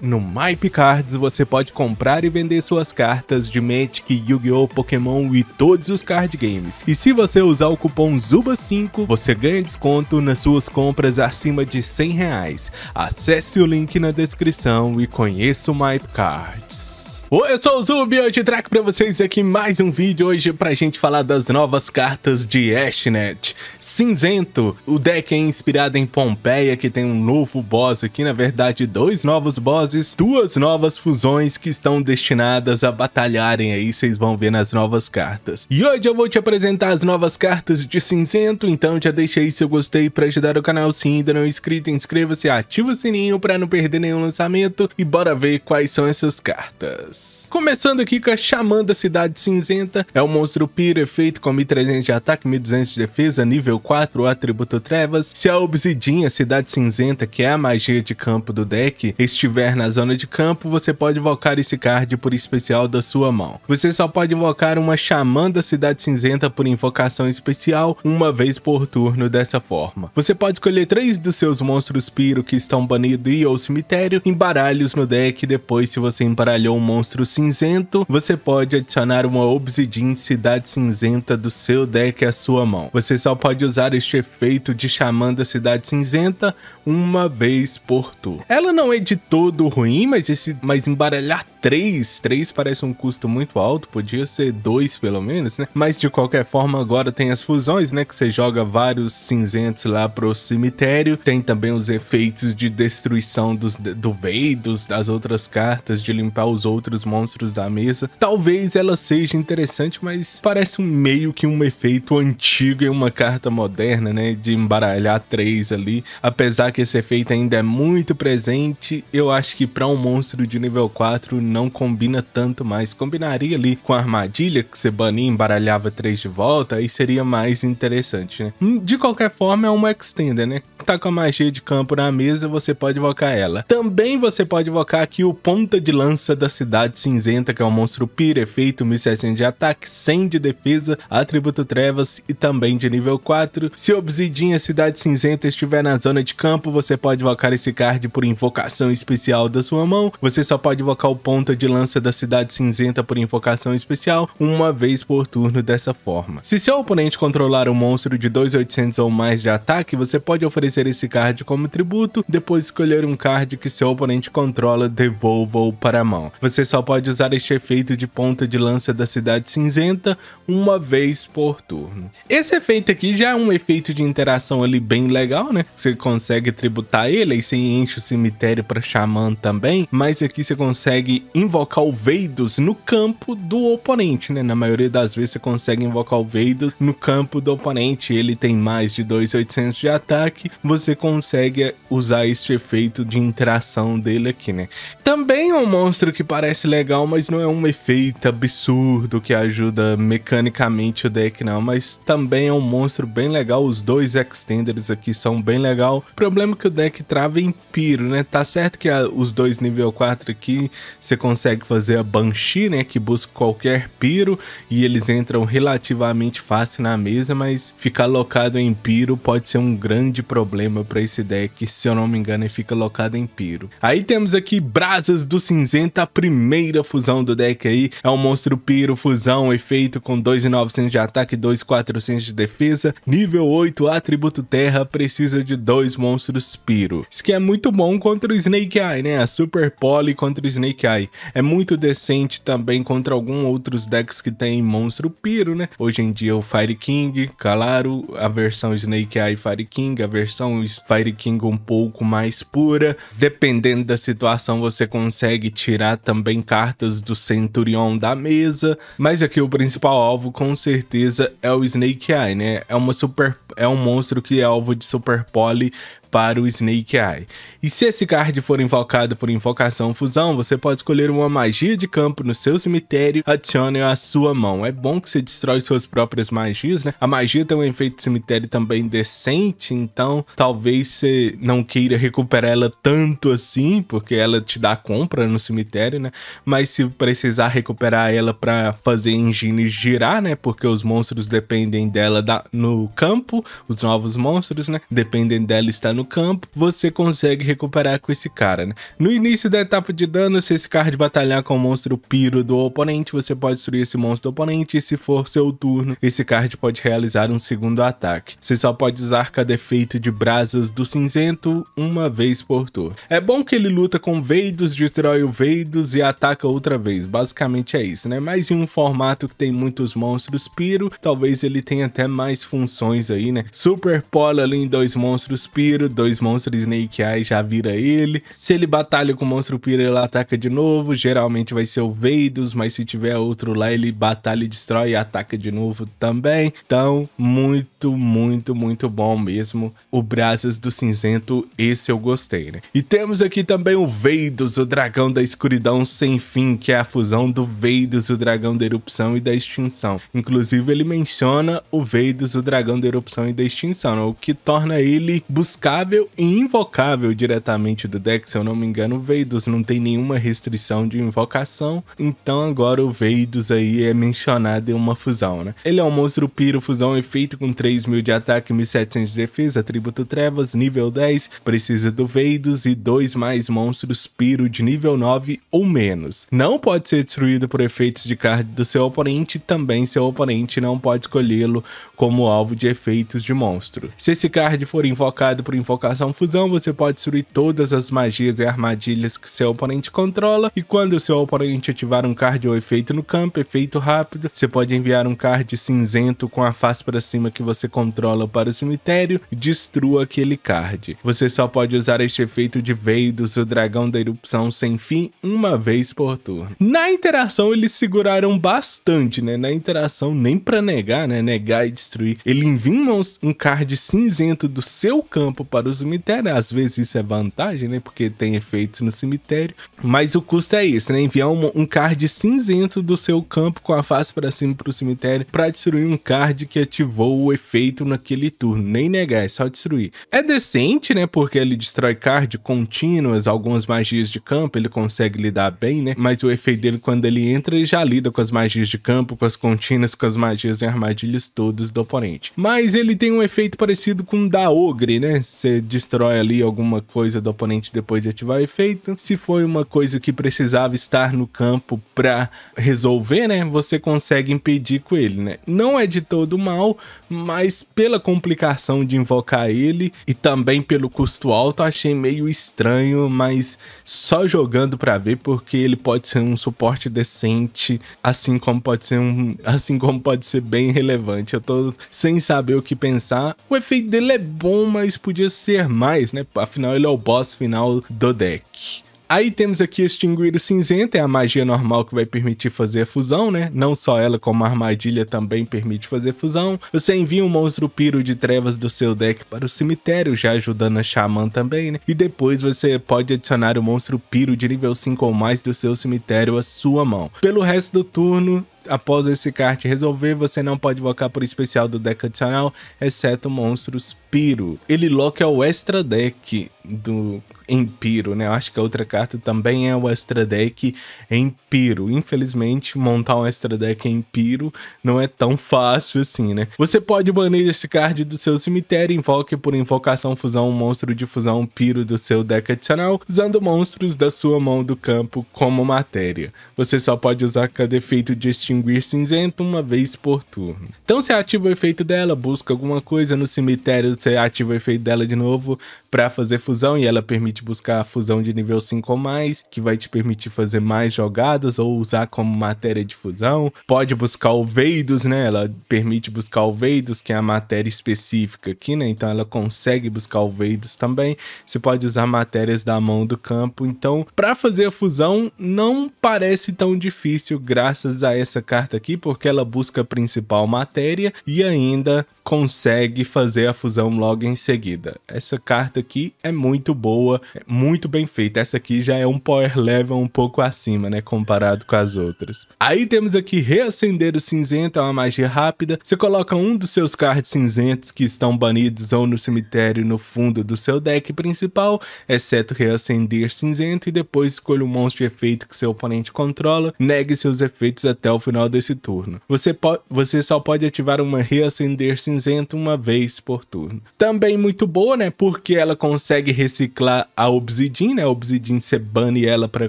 No MyPicards você pode comprar e vender suas cartas de Magic, Yu-Gi-Oh!, Pokémon e todos os card games. E se você usar o cupom ZUBA5, você ganha desconto nas suas compras acima de 100 reais. Acesse o link na descrição e conheça o MyPicards. Oi, eu sou o Zubi e hoje trago pra vocês aqui mais um vídeo hoje pra gente falar das novas cartas de Ashnet cinzento. O deck é inspirado em Pompeia, que tem um novo boss aqui, na verdade dois novos bosses, duas novas fusões que estão destinadas a batalharem aí, vocês vão ver nas novas cartas. E hoje eu vou te apresentar as novas cartas de cinzento, então já deixa aí seu gostei para ajudar o canal, se ainda não é inscrito, inscreva-se, ativa o sininho para não perder nenhum lançamento e bora ver quais são essas cartas. Começando aqui com a Xamã da Cidade Cinzenta, é um monstro pira feito com 1300 de ataque, 1200 de defesa, nível 4, o atributo Trevas, se a Obsidinha, Cidade Cinzenta, que é a magia de campo do deck, estiver na zona de campo, você pode invocar esse card por especial da sua mão. Você só pode invocar uma Xamã da Cidade Cinzenta por invocação especial uma vez por turno dessa forma. Você pode escolher três dos seus monstros Piro que estão banidos e ou cemitério, embaralhos no deck depois se você embaralhou um monstro cinzento, você pode adicionar uma Obsidinha Cidade Cinzenta do seu deck à sua mão. Você só pode usar este efeito de chamando a Cidade Cinzenta uma vez por turno. Ela não é de todo ruim, mas, esse, mas embaralhar 3, 3 parece um custo muito alto, podia ser 2 pelo menos, né? Mas de qualquer forma, agora tem as fusões, né? Que você joga vários cinzentos lá pro cemitério. Tem também os efeitos de destruição dos, do Veidos, das outras cartas, de limpar os outros monstros da mesa. Talvez ela seja interessante, mas parece um meio que um efeito antigo em uma carta moderna, né? De embaralhar três ali. Apesar que esse efeito ainda é muito presente, eu acho que para um monstro de nível 4 não combina tanto mais. Combinaria ali com a armadilha, que você bania e embaralhava três de volta, aí seria mais interessante, né? Hum, de qualquer forma, é uma extender, né? Tá com a magia de campo na mesa, você pode invocar ela. Também você pode invocar aqui o Ponta de Lança da Cidade Cinzenta, que é um monstro pira, efeito 1700 de ataque, 100 de defesa, atributo trevas e também de nível 4. Se Obsidinha Cidade Cinzenta estiver na zona de campo, você pode invocar esse card por invocação especial da sua mão. Você só pode invocar o Ponta ponta de lança da Cidade Cinzenta por invocação especial uma vez por turno dessa forma. Se seu oponente controlar um monstro de 2.800 ou mais de ataque, você pode oferecer esse card como tributo, depois escolher um card que seu oponente controla, devolva-o para a mão. Você só pode usar este efeito de ponta de lança da Cidade Cinzenta uma vez por turno. Esse efeito aqui já é um efeito de interação ali bem legal, né? Você consegue tributar ele e você enche o cemitério para xamã também, mas aqui você consegue invocar o Veidos no campo do oponente, né? Na maioria das vezes você consegue invocar o Veidos no campo do oponente, ele tem mais de 2.800 de ataque, você consegue usar esse efeito de interação dele aqui, né? Também é um monstro que parece legal, mas não é um efeito absurdo que ajuda mecanicamente o deck, não, mas também é um monstro bem legal, os dois extenders aqui são bem legal. O problema é que o deck trava em piro, né? Tá certo que a, os dois nível 4 aqui, você consegue fazer a Banshee, né? Que busca qualquer piro e eles entram relativamente fácil na mesa, mas ficar locado em piro pode ser um grande problema para esse deck. Se eu não me engano, ele fica locado em piro. Aí temos aqui Brasas do Cinzenta, a primeira fusão do deck aí. É um monstro piro, fusão, efeito com 2.900 de ataque, 2.400 de defesa, nível 8, atributo terra, precisa de dois monstros piro. Isso que é muito bom contra o Snake Eye, né? A Super Poly contra o Snake Eye. É muito decente também contra alguns outros decks que tem monstro piro, né? Hoje em dia o Fire King, claro, a versão Snake Eye Fire King, a versão Fire King um pouco mais pura. Dependendo da situação, você consegue tirar também cartas do Centurion da mesa. Mas aqui o principal alvo, com certeza, é o Snake Eye, né? É uma super. É um monstro que é alvo de super poly para o Snake Eye. E se esse card for invocado por invocação fusão, você pode escolher uma magia de campo no seu cemitério, adicione a sua mão. É bom que você destrói suas próprias magias, né? A magia tem um efeito cemitério também decente, então talvez você não queira recuperar ela tanto assim, porque ela te dá compra no cemitério, né? Mas se precisar recuperar ela para fazer engines girar, né? Porque os monstros dependem dela da... no campo, os novos monstros, né? Dependem dela estar no campo, você consegue recuperar com esse cara, né? No início da etapa de dano, se esse card batalhar com o monstro piro do oponente, você pode destruir esse monstro do oponente e se for seu turno, esse card pode realizar um segundo ataque. Você só pode usar cada efeito de brasas do cinzento uma vez por turno. É bom que ele luta com Veidos, destrói o Veidos e ataca outra vez, basicamente é isso, né? Mas em um formato que tem muitos monstros piro, talvez ele tenha até mais funções aí, né? Super Polo ali em dois monstros piro, dois monstros Snake Eyes já vira ele. Se ele batalha com o monstro pira ele ataca de novo. Geralmente vai ser o Veidos, mas se tiver outro lá, ele batalha e destrói e ataca de novo também. Então, muito, muito, muito bom mesmo. O Brasas do Cinzento, esse eu gostei, né? E temos aqui também o Veidos, o dragão da escuridão sem fim, que é a fusão do Veidos, o dragão da erupção e da extinção. Inclusive, ele menciona o Veidos, o dragão da erupção e da extinção, né? o que torna ele buscar invogável e invocável diretamente do deck, se eu não me engano, Veidos não tem nenhuma restrição de invocação, então agora o Veidos aí é mencionado em uma fusão, né? Ele é um monstro piro, fusão efeito com 3 mil de ataque, 1700 de defesa, atributo trevas, nível 10, precisa do Veidos e dois mais monstros piro de nível 9 ou menos. Não pode ser destruído por efeitos de card do seu oponente, também seu oponente não pode escolhê-lo como alvo de efeitos de monstro. Se esse card for invocado por invocação fusão, você pode destruir todas as magias e armadilhas que seu oponente controla, e quando seu oponente ativar um card ou efeito no campo, efeito rápido, você pode enviar um card cinzento com a face para cima que você controla para o cemitério e destrua aquele card. Você só pode usar este efeito de Veidos, o dragão da erupção sem fim, uma vez por turno. Na interação eles seguraram bastante, né? Na interação nem para negar, né? Negar e destruir. Ele envia um, um card cinzento do seu campo para para o cemitério. Às vezes isso é vantagem, né? Porque tem efeitos no cemitério. Mas o custo é isso, né? Enviar um, um card cinzento do seu campo com a face para cima para o cemitério para destruir um card que ativou o efeito naquele turno. Nem negar, é só destruir. É decente, né? Porque ele destrói card contínuas, algumas magias de campo, ele consegue lidar bem, né? Mas o efeito dele, quando ele entra, ele já lida com as magias de campo, com as contínuas, com as magias e armadilhas todas do oponente. Mas ele tem um efeito parecido com o da Ogre, né? Você você destrói ali alguma coisa do oponente depois de ativar o efeito. Se foi uma coisa que precisava estar no campo para resolver, né? Você consegue impedir com ele, né? Não é de todo mal, mas pela complicação de invocar ele e também pelo custo alto, achei meio estranho, mas só jogando para ver porque ele pode ser um suporte decente, assim como pode ser um, assim como pode ser bem relevante. Eu tô sem saber o que pensar. O efeito dele é bom, mas podia ser mais, né? Afinal, ele é o boss final do deck. Aí temos aqui o Extinguir Cinzento, é a magia normal que vai permitir fazer a fusão, né? Não só ela, como a armadilha também permite fazer fusão. Você envia um monstro piro de trevas do seu deck para o cemitério, já ajudando a Xamã também, né? E depois você pode adicionar o monstro piro de nível 5 ou mais do seu cemitério à sua mão. Pelo resto do turno, após esse kart resolver, você não pode invocar por especial do deck adicional, exceto monstros Piro. Ele loca é o extra deck do em Piro, né? Eu acho que a outra carta também é o extra deck em Piro. Infelizmente, montar um extra deck em Piro não é tão fácil assim, né? Você pode banir esse card do seu cemitério, invoque por invocação fusão um monstro de fusão Piro do seu deck adicional, usando monstros da sua mão do campo como matéria. Você só pode usar cada efeito de extinção extinguir cinzento uma vez por turno. Então você ativa o efeito dela, busca alguma coisa no cemitério, você ativa o efeito dela de novo para fazer fusão e ela permite buscar a fusão de nível 5 ou mais, que vai te permitir fazer mais jogadas ou usar como matéria de fusão. Pode buscar o Veidos, né? Ela permite buscar o Veidos, que é a matéria específica aqui, né? Então ela consegue buscar o Veidos também. Você pode usar matérias da mão do campo. Então, para fazer a fusão não parece tão difícil graças a essa essa carta aqui porque ela busca a principal matéria e ainda consegue fazer a fusão logo em seguida. Essa carta aqui é muito boa, é muito bem feita. Essa aqui já é um power level um pouco acima, né, comparado com as outras. Aí temos aqui reacender o cinzento, é uma magia rápida. Você coloca um dos seus cards cinzentos que estão banidos ou no cemitério no fundo do seu deck principal, exceto reacender cinzento e depois escolha o um monstro de efeito que seu oponente controla, negue seus efeitos até o final desse turno. Você, você só pode ativar uma reacender cinzento uma vez por turno. Também muito boa, né? Porque ela consegue reciclar a Obsidian, né? A Obsidian você bane ela para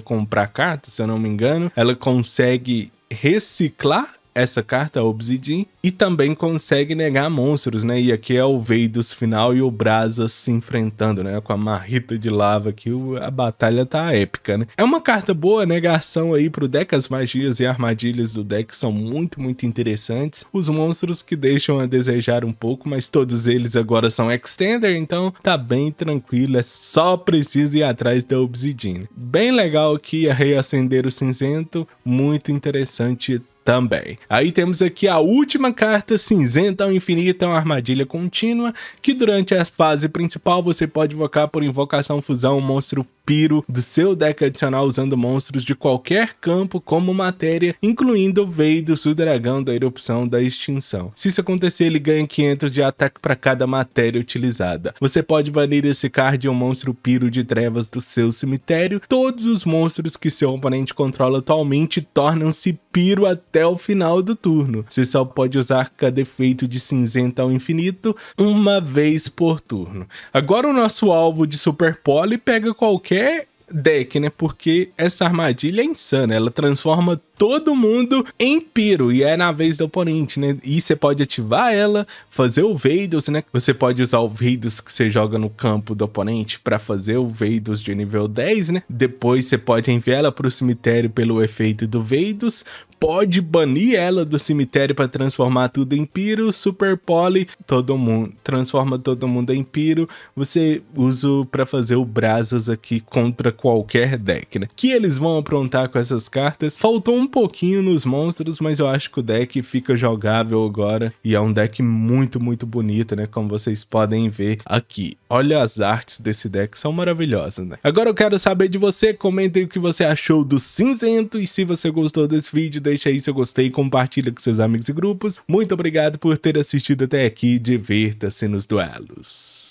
comprar carta, se eu não me engano. Ela consegue reciclar essa carta, Obsidian, e também consegue negar monstros, né? E aqui é o Veidos final e o Brasa se enfrentando, né? Com a marrita de lava que a batalha tá épica, né? É uma carta boa, negação aí pro deck, as magias e armadilhas do deck são muito, muito interessantes. Os monstros que deixam a desejar um pouco, mas todos eles agora são Extender, então tá bem tranquilo, é só preciso ir atrás da Obsidian. Bem legal aqui a Reacender o Cinzento, muito interessante também. Aí temos aqui a última carta cinzenta ao infinito, é uma armadilha contínua que durante a fase principal você pode invocar por invocação fusão um monstro vampiro do seu deck adicional usando monstros de qualquer campo como matéria, incluindo o Veidos, o dragão da erupção da extinção. Se isso acontecer, ele ganha 500 de ataque para cada matéria utilizada. Você pode banir esse card ou um monstro piro de trevas do seu cemitério. Todos os monstros que seu oponente controla atualmente tornam-se piro até o final do turno. Você só pode usar cada efeito de cinzenta ao infinito uma vez por turno. Agora o nosso alvo de Super Poli pega qualquer qualquer é deck, né? Porque essa armadilha é insana. Ela transforma todo mundo em piro. E é na vez do oponente, né? E você pode ativar ela, fazer o Veidos, né? Você pode usar o Veidos que você joga no campo do oponente para fazer o Veidos de nível 10, né? Depois você pode enviar ela pro cemitério pelo efeito do Veidos. Pode banir ela do cemitério para transformar tudo em piro, super poly, todo mundo transforma todo mundo em piro. Você usa para fazer o brasas aqui contra qualquer deck, né? Que eles vão aprontar com essas cartas. Faltou um pouquinho nos monstros, mas eu acho que o deck fica jogável agora e é um deck muito, muito bonito, né? Como vocês podem ver aqui. Olha as artes desse deck, são maravilhosas, né? Agora eu quero saber de você, comentem o que você achou do cinzento e se você gostou desse vídeo, deixa aí seu gostei, e compartilha com seus amigos e grupos. Muito obrigado por ter assistido até aqui, divirta-se nos duelos.